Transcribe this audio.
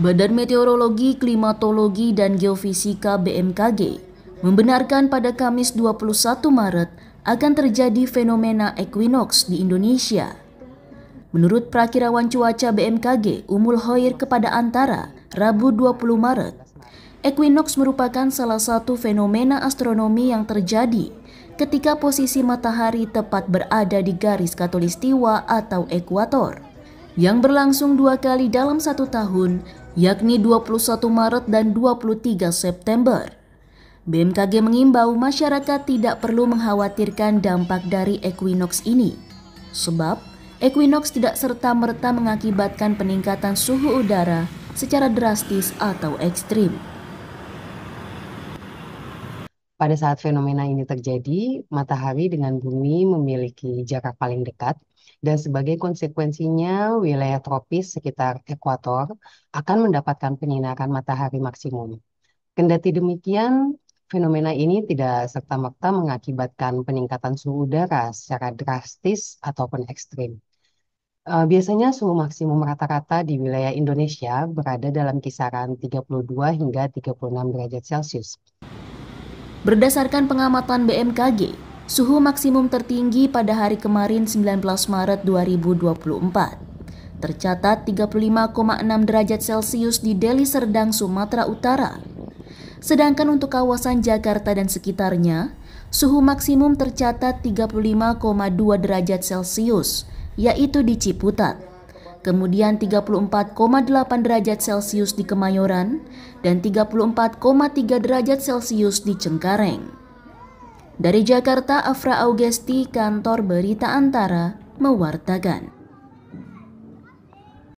Badan Meteorologi, Klimatologi, dan Geofisika BMKG membenarkan pada Kamis 21 Maret akan terjadi fenomena equinox di Indonesia. Menurut prakirawan cuaca BMKG Umul Hoir kepada Antara, Rabu 20 Maret, Equinox merupakan salah satu fenomena astronomi yang terjadi ketika posisi matahari tepat berada di garis katulistiwa atau ekuator yang berlangsung dua kali dalam satu tahun yakni 21 Maret dan 23 September. BMKG mengimbau masyarakat tidak perlu mengkhawatirkan dampak dari equinox ini, sebab equinox tidak serta-merta mengakibatkan peningkatan suhu udara secara drastis atau ekstrim. Pada saat fenomena ini terjadi, matahari dengan bumi memiliki jarak paling dekat, dan sebagai konsekuensinya, wilayah tropis sekitar ekuator akan mendapatkan penyinaran matahari maksimum. Kendati demikian, fenomena ini tidak serta-merta mengakibatkan peningkatan suhu udara secara drastis ataupun ekstrim. Eh, biasanya suhu maksimum rata-rata di wilayah Indonesia berada dalam kisaran 32 hingga 36 derajat Celcius. Berdasarkan pengamatan BMKG, suhu maksimum tertinggi pada hari kemarin 19 Maret 2024 tercatat 35,6 derajat Celcius di Deli Serdang, Sumatera Utara. Sedangkan untuk kawasan Jakarta dan sekitarnya, suhu maksimum tercatat 35,2 derajat Celcius, yaitu di Ciputat kemudian 34,8 derajat Celcius di Kemayoran, dan 34,3 derajat Celcius di Cengkareng. Dari Jakarta, Afra Augesti, Kantor Berita Antara, mewartakan.